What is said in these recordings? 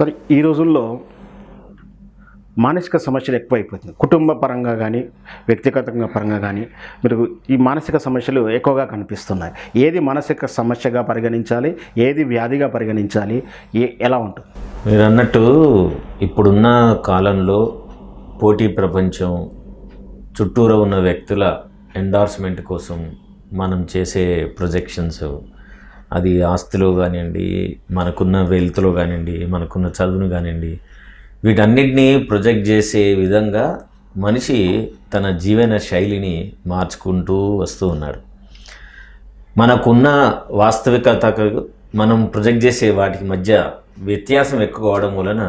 సరే ఈ రోజుల్లో మానసిక సమస్యలు ఎక్కువైపోతుంది కుటుంబ పరంగా కానీ వ్యక్తిగతంగా పరంగా కానీ మీరు ఈ మానసిక సమస్యలు ఎక్కువగా కనిపిస్తున్నాయి ఏది మానసిక సమస్యగా పరిగణించాలి ఏది వ్యాధిగా పరిగణించాలి ఏ ఎలా ఉంటుంది మీరు అన్నట్టు ఇప్పుడున్న కాలంలో పోటీ ప్రపంచం చుట్టూరా ఉన్న వ్యక్తుల ఎండార్స్మెంట్ కోసం మనం చేసే ప్రొజెక్షన్స్ అది ఆస్తిలో కానివ్వండి మనకున్న వెల్త్లో కానివ్వండి మనకున్న చదువును కానివ్వండి వీటన్నిటినీ ప్రొజెక్ట్ చేసే విధంగా మనిషి తన జీవన శైలిని మార్చుకుంటూ వస్తూ ఉన్నాడు మనకున్న వాస్తవికతకు మనం ప్రొజెక్ట్ చేసే వాటికి మధ్య వ్యత్యాసం ఎక్కువ అవడం వలన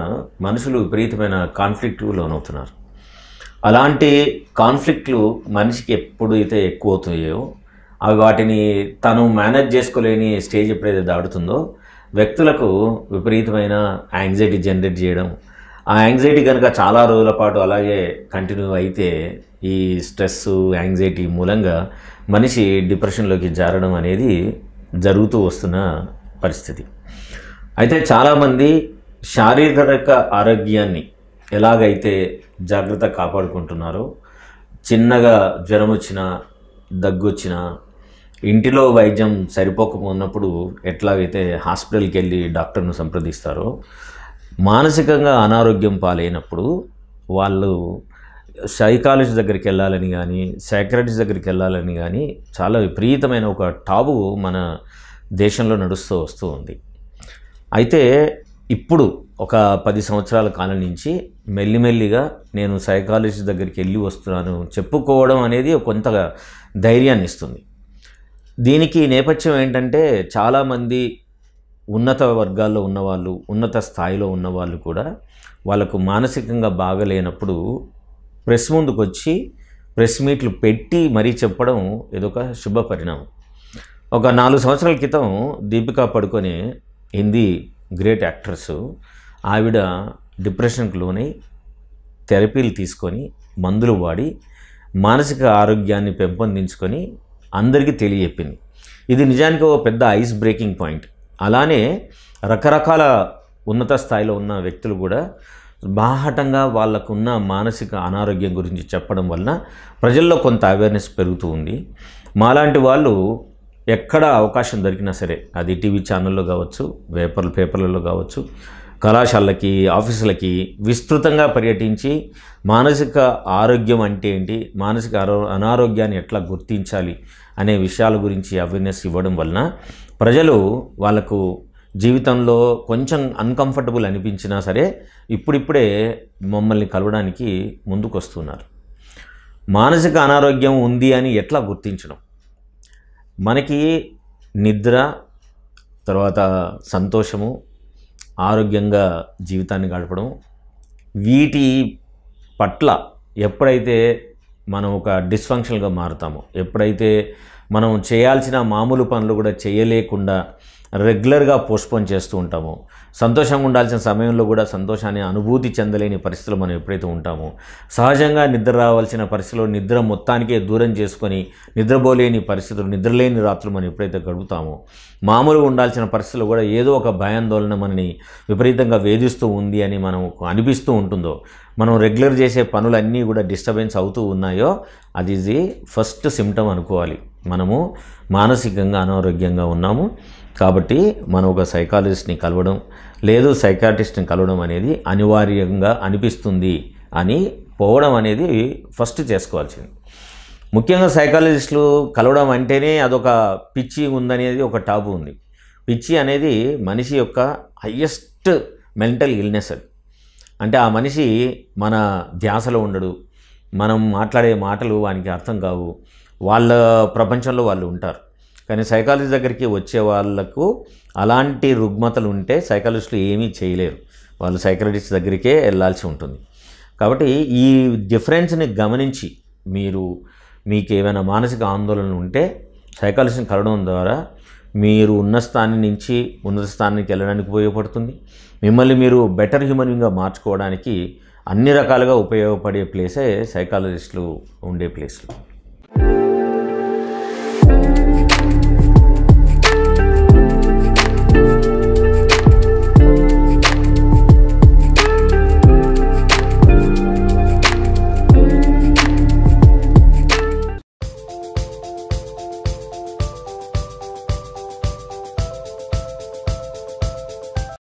మనుషులు విపరీతమైన కాన్ఫ్లిక్ట్లు లోనవుతున్నారు అలాంటి కాన్ఫ్లిక్ట్లు మనిషికి ఎప్పుడైతే ఎక్కువ అవుతాయో అవి వాటిని తను మేనేజ్ చేసుకోలేని స్టేజ్ ఎప్పుడైతే దాడుతుందో వ్యక్తులకు విపరీతమైన యాంగ్జైటీ జనరేట్ చేయడం ఆ యాంగ్జైటీ కనుక చాలా రోజుల పాటు అలాగే కంటిన్యూ అయితే ఈ స్ట్రెస్ యాంగ్జైటీ మూలంగా మనిషి డిప్రెషన్లోకి జారడం అనేది జరుగుతూ వస్తున్న పరిస్థితి అయితే చాలామంది శారీరక ఆరోగ్యాన్ని ఎలాగైతే జాగ్రత్త కాపాడుకుంటున్నారో చిన్నగా జ్వరం వచ్చినా వచ్చినా ఇంటిలో వైద్యం సరిపోకపోయినప్పుడు ఎట్లాగైతే హాస్పిటల్కి వెళ్ళి డాక్టర్ను సంప్రదిస్తారో మానసికంగా అనారోగ్యం పాలైనప్పుడు వాళ్ళు సైకాలజీ దగ్గరికి వెళ్ళాలని కానీ సైక్రటిస్ దగ్గరికి వెళ్ళాలని కానీ చాలా విపరీతమైన ఒక టాబు మన దేశంలో నడుస్తూ వస్తూ ఉంది అయితే ఇప్పుడు ఒక పది సంవత్సరాల కాలం నుంచి మెల్లిమెల్లిగా నేను సైకాలజీ దగ్గరికి వెళ్ళి వస్తున్నాను చెప్పుకోవడం అనేది కొంత ధైర్యాన్ని ఇస్తుంది దీనికి నేపథ్యం ఏంటంటే చాలామంది ఉన్నత వర్గాల్లో ఉన్నవాళ్ళు ఉన్నత స్థాయిలో ఉన్నవాళ్ళు కూడా వాళ్ళకు మానసికంగా బాగలేనప్పుడు ప్రెస్ ముందుకు వచ్చి ప్రెస్ మీట్లు పెట్టి మరీ చెప్పడం ఇదొక శుభ పరిణామం ఒక నాలుగు సంవత్సరాల క్రితం దీపికా పడుకొని హిందీ గ్రేట్ యాక్ట్రెస్ ఆవిడ డిప్రెషన్కి లోనై థెరపీలు తీసుకొని మందులు వాడి మానసిక ఆరోగ్యాన్ని పెంపొందించుకొని అందరికీ తెలియజెప్పింది ఇది నిజానికి ఓ పెద్ద ఐస్ బ్రేకింగ్ పాయింట్ అలానే రకరకాల ఉన్నత స్థాయిలో ఉన్న వ్యక్తులు కూడా బాహటంగా వాళ్ళకున్న మానసిక అనారోగ్యం గురించి చెప్పడం వలన ప్రజల్లో కొంత అవేర్నెస్ పెరుగుతూ ఉంది మాలాంటి వాళ్ళు ఎక్కడ అవకాశం దొరికినా సరే అది టీవీ ఛానల్లో కావచ్చు పేపర్ పేపర్లలో కావచ్చు కళాశాలకి ఆఫీసులకి విస్తృతంగా పర్యటించి మానసిక ఆరోగ్యం అంటే ఏంటి మానసిక ఆరో అనారోగ్యాన్ని ఎట్లా గుర్తించాలి అనే విషయాల గురించి అవేర్నెస్ ఇవ్వడం వలన ప్రజలు వాళ్ళకు జీవితంలో కొంచెం అన్కంఫర్టబుల్ అనిపించినా సరే ఇప్పుడిప్పుడే మమ్మల్ని కలవడానికి ముందుకొస్తున్నారు మానసిక అనారోగ్యం ఉంది అని ఎట్లా గుర్తించడం మనకి నిద్ర తర్వాత సంతోషము ఆరోగ్యంగా జీవితాన్ని గడపడం వీటి పట్ల ఎప్పుడైతే మనం ఒక డిస్ఫంక్షన్గా మారుతామో ఎప్పుడైతే మనం చేయాల్సిన మామూలు పనులు కూడా చేయలేకుండా రెగ్యులర్గా పోస్ట్పోన్ చేస్తూ ఉంటాము సంతోషంగా ఉండాల్సిన సమయంలో కూడా సంతోషాన్ని అనుభూతి చెందలేని పరిస్థితులు మనం ఎప్పుడైతే ఉంటామో సహజంగా నిద్ర రావాల్సిన పరిస్థితిలో నిద్ర మొత్తానికే దూరం చేసుకొని నిద్రపోలేని పరిస్థితులు నిద్రలేని రాత్రులు మనం ఎప్పుడైతే గడుపుతామో మామూలుగా ఉండాల్సిన పరిస్థితులు కూడా ఏదో ఒక భయాందోళన మనని విపరీతంగా వేధిస్తూ ఉంది అని మనం అనిపిస్తూ ఉంటుందో మనం రెగ్యులర్ చేసే పనులన్నీ కూడా డిస్టర్బెన్స్ అవుతూ ఉన్నాయో అది ఇది ఫస్ట్ సిమ్టమ్ అనుకోవాలి మనము మానసికంగా అనారోగ్యంగా ఉన్నాము కాబట్టి మనం ఒక సైకాలజిస్ట్ని కలవడం లేదు సైకాటిస్ట్ని కలవడం అనేది అనివార్యంగా అనిపిస్తుంది అని పోవడం అనేది ఫస్ట్ చేసుకోవాల్సింది ముఖ్యంగా సైకాలజిస్టులు కలవడం అంటేనే అదొక పిచ్చి ఉందనేది ఒక టాపు ఉంది పిచ్చి అనేది మనిషి యొక్క హయ్యెస్ట్ మెంటల్ ఇల్నెస్ అది అంటే ఆ మనిషి మన ధ్యాసలో ఉండడు మనం మాట్లాడే మాటలు వానికి అర్థం కావు వాళ్ళ ప్రపంచంలో వాళ్ళు ఉంటారు కానీ సైకాలజీ దగ్గరికి వచ్చే వాళ్ళకు అలాంటి రుగ్మతలు ఉంటే సైకాలజిస్టులు ఏమీ చేయలేరు వాళ్ళు సైకాలజిస్ట్ దగ్గరికే వెళ్ళాల్సి ఉంటుంది కాబట్టి ఈ డిఫరెన్స్ని గమనించి మీరు మీకు ఏమైనా మానసిక ఆందోళన ఉంటే సైకాలజిస్ట్ని కలడం ద్వారా మీరు ఉన్న స్థానం నుంచి ఉన్నత స్థానానికి వెళ్ళడానికి ఉపయోగపడుతుంది మిమ్మల్ని మీరు బెటర్ హ్యూమన్గా మార్చుకోవడానికి అన్ని రకాలుగా ఉపయోగపడే ప్లేసే సైకాలజిస్టులు ఉండే ప్లేస్లు